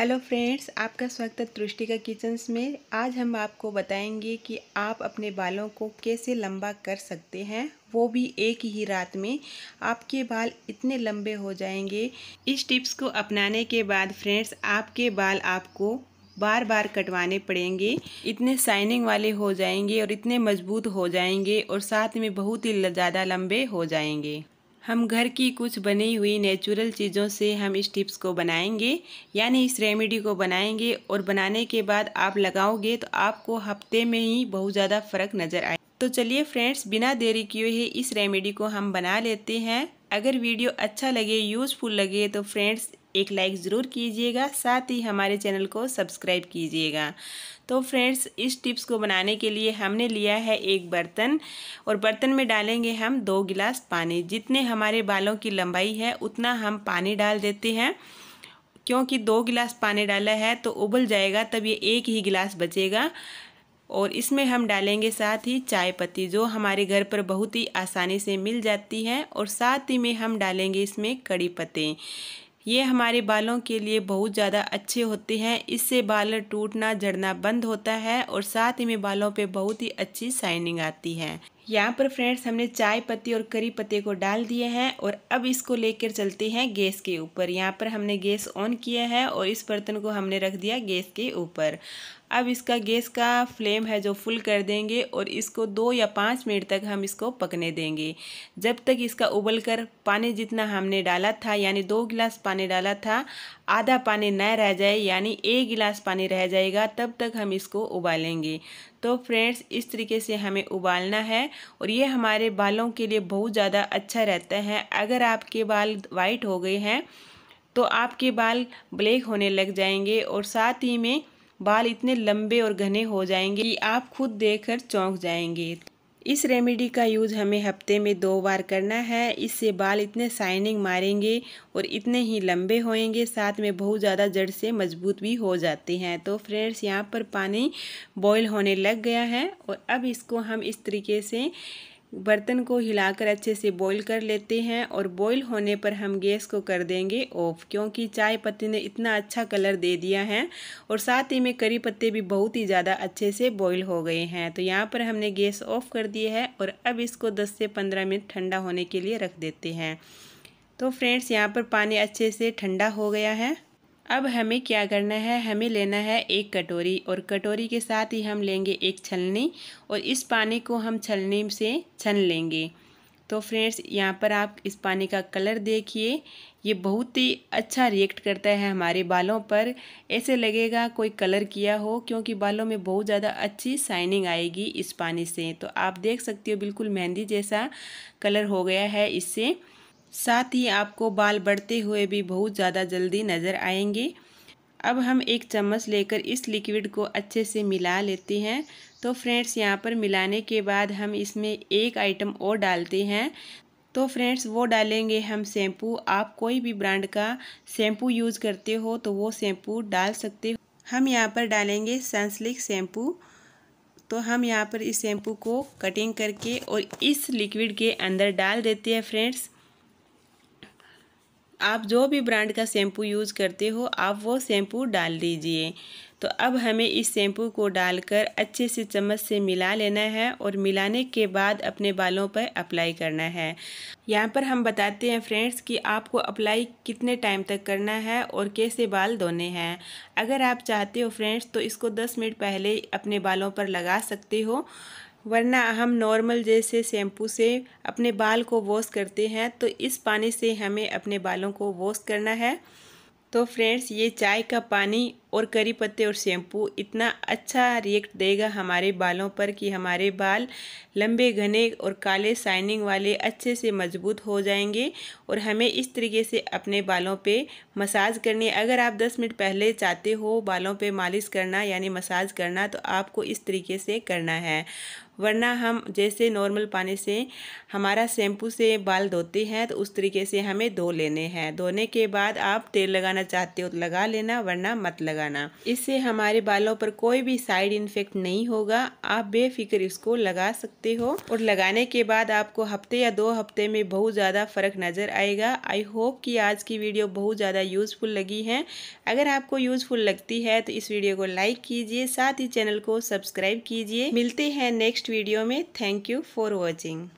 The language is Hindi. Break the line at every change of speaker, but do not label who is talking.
हेलो फ्रेंड्स आपका स्वागत है तृष्टिका किचन्स में आज हम आपको बताएंगे कि आप अपने बालों को कैसे लंबा कर सकते हैं वो भी एक ही रात में आपके बाल इतने लंबे हो जाएंगे इस टिप्स को अपनाने के बाद फ्रेंड्स आपके बाल आपको बार बार कटवाने पड़ेंगे इतने शाइनिंग वाले हो जाएंगे और इतने मजबूत हो जाएंगे और साथ में बहुत ही ज़्यादा लंबे हो जाएंगे हम घर की कुछ बनी हुई नेचुरल चीज़ों से हम इस टिप्स को बनाएंगे यानी इस रेमेडी को बनाएंगे और बनाने के बाद आप लगाओगे तो आपको हफ्ते में ही बहुत ज़्यादा फ़र्क नज़र आए तो चलिए फ्रेंड्स बिना देरी किए ही इस रेमेडी को हम बना लेते हैं अगर वीडियो अच्छा लगे यूज़फुल लगे तो फ्रेंड्स एक लाइक ज़रूर कीजिएगा साथ ही हमारे चैनल को सब्सक्राइब कीजिएगा तो फ्रेंड्स इस टिप्स को बनाने के लिए हमने लिया है एक बर्तन और बर्तन में डालेंगे हम दो गिलास पानी जितने हमारे बालों की लंबाई है उतना हम पानी डाल देते हैं क्योंकि दो गिलास पानी डाला है तो उबल जाएगा तब ये एक ही गिलास बचेगा और इसमें हम डालेंगे साथ ही चाय पत्ती जो हमारे घर पर बहुत ही आसानी से मिल जाती है और साथ ही में हम डालेंगे इसमें कड़ी पत्ते ये हमारे बालों के लिए बहुत ज़्यादा अच्छे होते हैं इससे बाल टूटना जड़ना बंद होता है और साथ ही में बालों पे बहुत ही अच्छी शाइनिंग आती है यहाँ पर फ्रेंड्स हमने चाय पत्ती और करी पत्ते को डाल दिए हैं और अब इसको लेकर चलते हैं गैस के ऊपर यहाँ पर हमने गैस ऑन किया है और इस बर्तन को हमने रख दिया गैस के ऊपर अब इसका गैस का फ्लेम है जो फुल कर देंगे और इसको दो या पाँच मिनट तक हम इसको पकने देंगे जब तक इसका उबल कर पानी जितना हमने डाला था यानी दो गिलास पानी डाला था आधा पानी न रह जाए यानी एक गिलास पानी रह जाएगा तब तक हम इसको उबालेंगे तो फ्रेंड्स इस तरीके से हमें उबालना है और ये हमारे बालों के लिए बहुत ज़्यादा अच्छा रहता है अगर आपके बाल वाइट हो गए हैं तो आपके बाल ब्लैक होने लग जाएंगे और साथ ही में बाल इतने लंबे और घने हो जाएंगे कि आप खुद देखकर चौंक जाएंगे इस रेमेडी का यूज़ हमें हफ्ते में दो बार करना है इससे बाल इतने शाइनिंग मारेंगे और इतने ही लंबे होएंगे साथ में बहुत ज़्यादा जड़ से मजबूत भी हो जाते हैं तो फ्रेंड्स यहाँ पर पानी बॉईल होने लग गया है और अब इसको हम इस तरीके से बर्तन को हिलाकर अच्छे से बॉईल कर लेते हैं और बॉईल होने पर हम गैस को कर देंगे ऑफ क्योंकि चाय पत्ती ने इतना अच्छा कलर दे दिया है और साथ ही में करी पत्ते भी बहुत ही ज़्यादा अच्छे से बॉईल हो गए हैं तो यहाँ पर हमने गैस ऑफ कर दिए है और अब इसको 10 से 15 मिनट ठंडा होने के लिए रख देते हैं तो फ्रेंड्स यहाँ पर पानी अच्छे से ठंडा हो गया है अब हमें क्या करना है हमें लेना है एक कटोरी और कटोरी के साथ ही हम लेंगे एक छलनी और इस पानी को हम छलनी से छन लेंगे तो फ्रेंड्स यहाँ पर आप इस पानी का कलर देखिए ये बहुत ही अच्छा रिएक्ट करता है हमारे बालों पर ऐसे लगेगा कोई कलर किया हो क्योंकि बालों में बहुत ज़्यादा अच्छी शाइनिंग आएगी इस पानी से तो आप देख सकते हो बिल्कुल मेहंदी जैसा कलर हो गया है इससे साथ ही आपको बाल बढ़ते हुए भी बहुत ज़्यादा जल्दी नज़र आएंगे अब हम एक चम्मच लेकर इस लिक्विड को अच्छे से मिला लेते हैं तो फ्रेंड्स यहाँ पर मिलाने के बाद हम इसमें एक आइटम और डालते हैं तो फ्रेंड्स वो डालेंगे हम शैम्पू आप कोई भी ब्रांड का शैम्पू यूज़ करते हो तो वो शैम्पू डाल सकते हो हम यहाँ पर डालेंगे सनस्लिक शैम्पू तो हम यहाँ पर इस शैम्पू को कटिंग करके और इस लिक्विड के अंदर डाल देते हैं फ्रेंड्स आप जो भी ब्रांड का शैम्पू यूज़ करते हो आप वो शैम्पू डाल दीजिए तो अब हमें इस शैम्पू को डालकर अच्छे से चम्मच से मिला लेना है और मिलाने के बाद अपने बालों पर अप्लाई करना है यहाँ पर हम बताते हैं फ्रेंड्स कि आपको अप्लाई कितने टाइम तक करना है और कैसे बाल धोने हैं अगर आप चाहते हो फ्रेंड्स तो इसको 10 मिनट पहले अपने बालों पर लगा सकते हो वरना हम नॉर्मल जैसे शैम्पू से अपने बाल को वॉश करते हैं तो इस पानी से हमें अपने बालों को वॉश करना है तो फ्रेंड्स ये चाय का पानी और करी पत्ते और शैम्पू इतना अच्छा रिएक्ट देगा हमारे बालों पर कि हमारे बाल लंबे घने और काले शाइनिंग वाले अच्छे से मजबूत हो जाएंगे और हमें इस तरीके से अपने बालों पे मसाज करनी अगर आप 10 मिनट पहले चाहते हो बालों पे मालिश करना यानी मसाज करना तो आपको इस तरीके से करना है वरना हम जैसे नॉर्मल पानी से हमारा शैम्पू से बाल धोते हैं तो उस तरीके से हमें धो लेने हैं धोने के बाद आप तेल लगाना चाहते हो तो लगा लेना वरना मत लगाना इससे हमारे बालों पर कोई भी साइड इन्फेक्ट नहीं होगा आप बेफिक्र इसको लगा सकते हो और लगाने के बाद आपको हफ्ते या दो हफ्ते में बहुत ज़्यादा फ़र्क नज़र आएगा आई होप कि आज की वीडियो बहुत ज़्यादा यूज़फुल लगी है अगर आपको यूज़फुल लगती है तो इस वीडियो को लाइक कीजिए साथ ही चैनल को सब्सक्राइब कीजिए मिलते हैं नेक्स्ट वीडियो में थैंक यू फॉर वॉचिंग